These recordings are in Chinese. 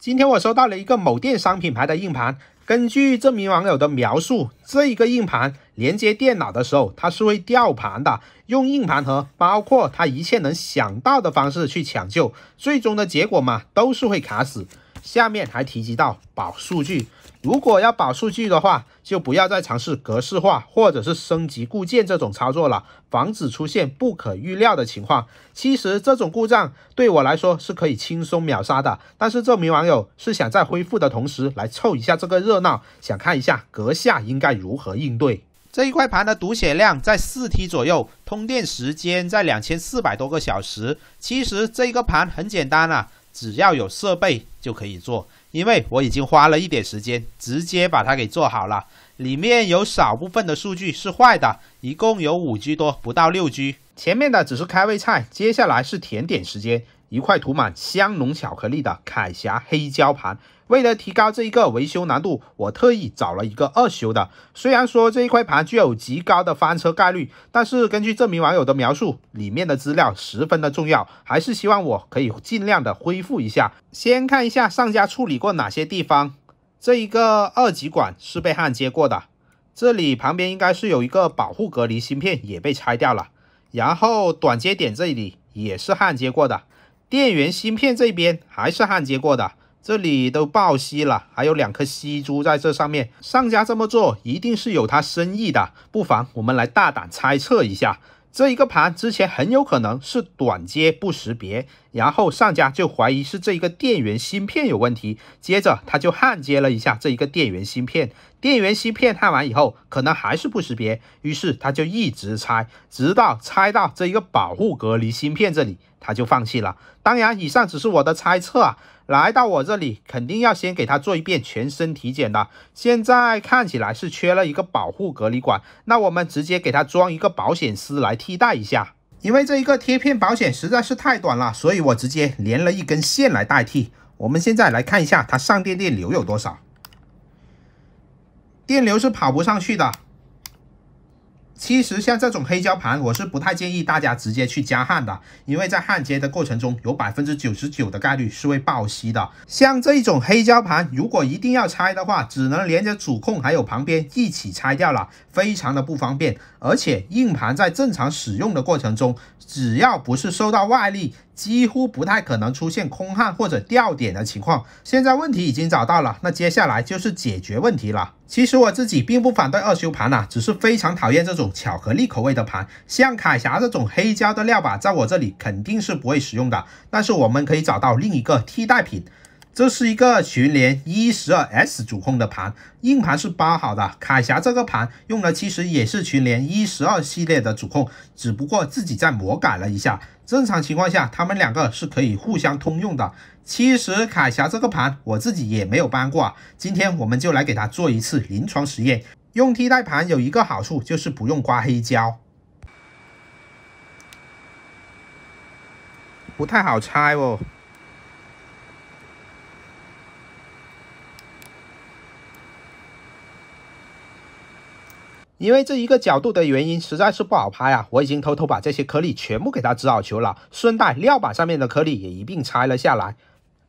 今天我收到了一个某电商品牌的硬盘。根据这名网友的描述，这一个硬盘连接电脑的时候，它是会掉盘的。用硬盘盒，包括它一切能想到的方式去抢救，最终的结果嘛，都是会卡死。下面还提及到保数据，如果要保数据的话，就不要再尝试格式化或者是升级固件这种操作了，防止出现不可预料的情况。其实这种故障对我来说是可以轻松秒杀的，但是这名网友是想在恢复的同时来凑一下这个热闹，想看一下阁下应该如何应对。这一块盘的读写量在四 T 左右，通电时间在两千四百多个小时。其实这一个盘很简单了。只要有设备就可以做，因为我已经花了一点时间直接把它给做好了。里面有少部分的数据是坏的，一共有五 G 多，不到六 G。前面的只是开胃菜，接下来是甜点时间，一块涂满香浓巧克力的凯霞黑椒盘。为了提高这一个维修难度，我特意找了一个二修的。虽然说这一块盘具有极高的翻车概率，但是根据这名网友的描述，里面的资料十分的重要，还是希望我可以尽量的恢复一下。先看一下上家处理过哪些地方。这一个二极管是被焊接过的，这里旁边应该是有一个保护隔离芯片也被拆掉了，然后短接点这里也是焊接过的，电源芯片这边还是焊接过的。这里都爆吸了，还有两颗吸珠在这上面。上家这么做一定是有他深意的，不妨我们来大胆猜测一下。这一个盘之前很有可能是短接不识别，然后上家就怀疑是这一个电源芯片有问题，接着他就焊接了一下这一个电源芯片。电源芯片焊完以后，可能还是不识别，于是他就一直拆，直到拆到这一个保护隔离芯片这里。他就放弃了。当然，以上只是我的猜测啊。来到我这里，肯定要先给他做一遍全身体检的。现在看起来是缺了一个保护隔离管，那我们直接给他装一个保险丝来替代一下。因为这一个贴片保险实在是太短了，所以我直接连了一根线来代替。我们现在来看一下它上电电流有多少，电流是跑不上去的。其实像这种黑胶盘，我是不太建议大家直接去加焊的，因为在焊接的过程中，有百分之九十九的概率是会爆锡的。像这一种黑胶盘，如果一定要拆的话，只能连着主控还有旁边一起拆掉了，非常的不方便。而且硬盘在正常使用的过程中，只要不是受到外力。几乎不太可能出现空焊或者掉点的情况。现在问题已经找到了，那接下来就是解决问题了。其实我自己并不反对二修盘啊，只是非常讨厌这种巧克力口味的盘。像凯霞这种黑胶的料吧，在我这里肯定是不会使用的。但是我们可以找到另一个替代品。这是一个群联一十二 S 主控的盘，硬盘是包好的。铠侠这个盘用的其实也是群联一十二系列的主控，只不过自己在魔改了一下。正常情况下，他们两个是可以互相通用的。其实铠侠这个盘我自己也没有搬过，今天我们就来给它做一次临床实验。用替代盘有一个好处，就是不用刮黑胶，不太好拆哦。因为这一个角度的原因实在是不好拍啊，我已经偷偷把这些颗粒全部给它织好球了，顺带料板上面的颗粒也一并拆了下来。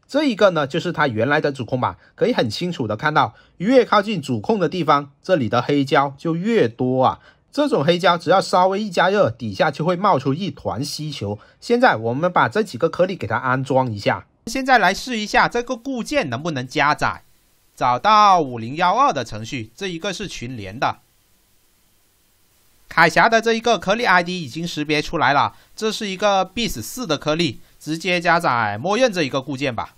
这一个呢就是它原来的主控板，可以很清楚的看到，越靠近主控的地方，这里的黑胶就越多啊。这种黑胶只要稍微一加热，底下就会冒出一团吸球。现在我们把这几个颗粒给它安装一下，现在来试一下这个固件能不能加载，找到五零幺二的程序，这一个是群联的。铠侠的这一个颗粒 ID 已经识别出来了，这是一个 BIS 四的颗粒，直接加载默认这一个固件吧。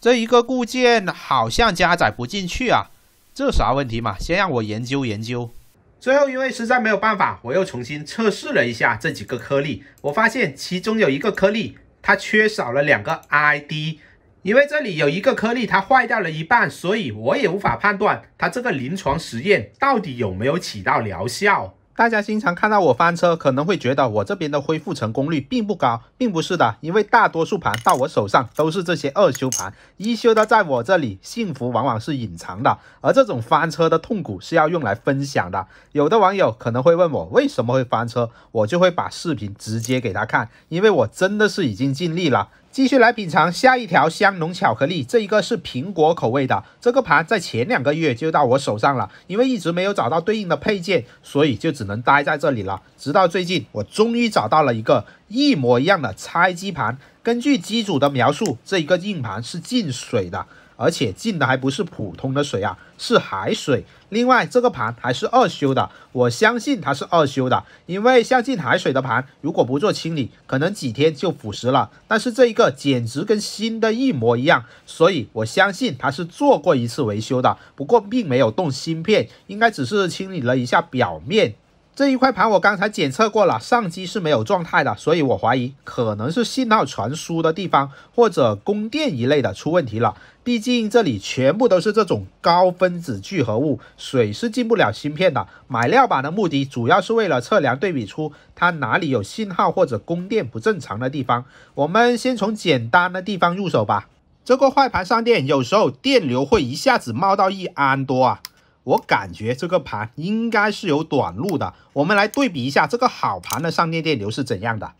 这一个固件好像加载不进去啊，这啥问题嘛？先让我研究研究。最后，因为实在没有办法，我又重新测试了一下这几个颗粒，我发现其中有一个颗粒它缺少了两个 ID。因为这里有一个颗粒，它坏掉了一半，所以我也无法判断它这个临床实验到底有没有起到疗效。大家经常看到我翻车，可能会觉得我这边的恢复成功率并不高，并不是的，因为大多数盘到我手上都是这些二修盘，一修的在我这里幸福往往是隐藏的，而这种翻车的痛苦是要用来分享的。有的网友可能会问我为什么会翻车，我就会把视频直接给他看，因为我真的是已经尽力了。继续来品尝下一条香浓巧克力，这一个是苹果口味的。这个盘在前两个月就到我手上了，因为一直没有找到对应的配件，所以就只能待在这里了。直到最近，我终于找到了一个一模一样的拆机盘。根据机主的描述，这一个硬盘是进水的。而且进的还不是普通的水啊，是海水。另外，这个盘还是二修的，我相信它是二修的，因为像进海水的盘，如果不做清理，可能几天就腐蚀了。但是这一个简直跟新的一模一样，所以我相信它是做过一次维修的，不过并没有动芯片，应该只是清理了一下表面。这一块盘我刚才检测过了，上机是没有状态的，所以我怀疑可能是信号传输的地方或者供电一类的出问题了。毕竟这里全部都是这种高分子聚合物，水是进不了芯片的。买料板的目的主要是为了测量对比出它哪里有信号或者供电不正常的地方。我们先从简单的地方入手吧。这个坏盘上电有时候电流会一下子冒到一安多啊。我感觉这个盘应该是有短路的，我们来对比一下这个好盘的上电电流是怎样的。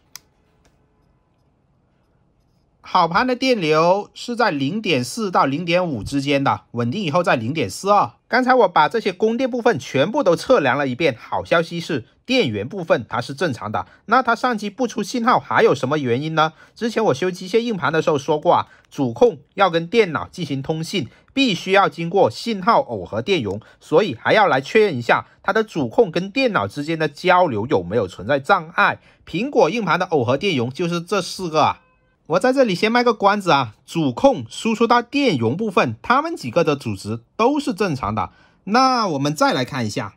好盘的电流是在零点四到零点五之间的，稳定以后在零点四二。刚才我把这些供电部分全部都测量了一遍，好消息是。电源部分它是正常的，那它上机不出信号还有什么原因呢？之前我修机械硬盘的时候说过啊，主控要跟电脑进行通信，必须要经过信号耦合电容，所以还要来确认一下它的主控跟电脑之间的交流有没有存在障碍。苹果硬盘的耦合电容就是这四个啊，我在这里先卖个关子啊，主控输出到电容部分，它们几个的阻值都是正常的，那我们再来看一下。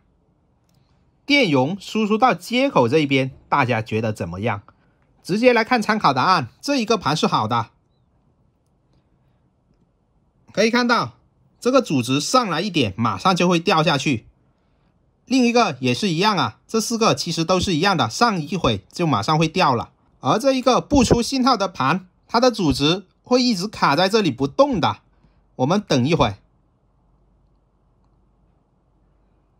电容输出到接口这一边，大家觉得怎么样？直接来看参考答案，这一个盘是好的，可以看到这个阻值上来一点，马上就会掉下去。另一个也是一样啊，这四个其实都是一样的，上一会就马上会掉了。而这一个不出信号的盘，它的阻值会一直卡在这里不动的。我们等一会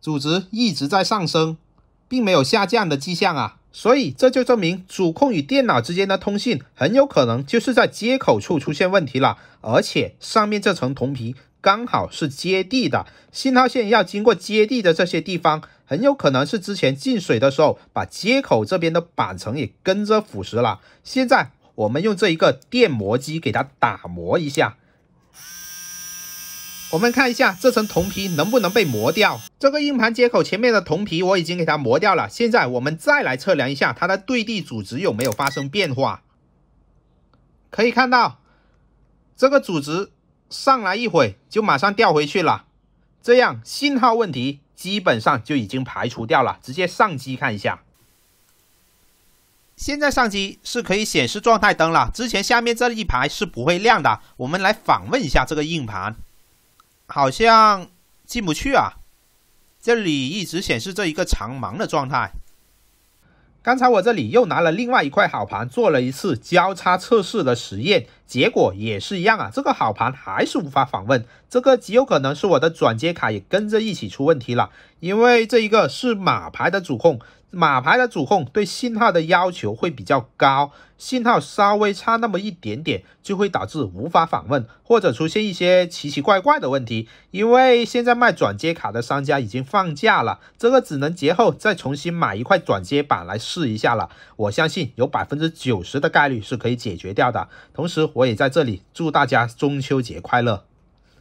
阻值一直在上升，并没有下降的迹象啊，所以这就证明主控与电脑之间的通信很有可能就是在接口处出现问题了，而且上面这层铜皮刚好是接地的，信号线要经过接地的这些地方，很有可能是之前进水的时候把接口这边的板层也跟着腐蚀了。现在我们用这一个电磨机给它打磨一下。我们看一下这层铜皮能不能被磨掉。这个硬盘接口前面的铜皮我已经给它磨掉了。现在我们再来测量一下它的对地阻值有没有发生变化。可以看到，这个阻值上来一会就马上掉回去了。这样信号问题基本上就已经排除掉了。直接上机看一下。现在上机是可以显示状态灯了。之前下面这一排是不会亮的。我们来访问一下这个硬盘。好像进不去啊，这里一直显示这一个长盲的状态。刚才我这里又拿了另外一块好盘做了一次交叉测试的实验，结果也是一样啊，这个好盘还是无法访问。这个极有可能是我的转接卡也跟着一起出问题了，因为这一个是马牌的主控。马牌的主控对信号的要求会比较高，信号稍微差那么一点点，就会导致无法访问或者出现一些奇奇怪怪的问题。因为现在卖转接卡的商家已经放假了，这个只能节后再重新买一块转接板来试一下了。我相信有百分之九十的概率是可以解决掉的。同时，我也在这里祝大家中秋节快乐。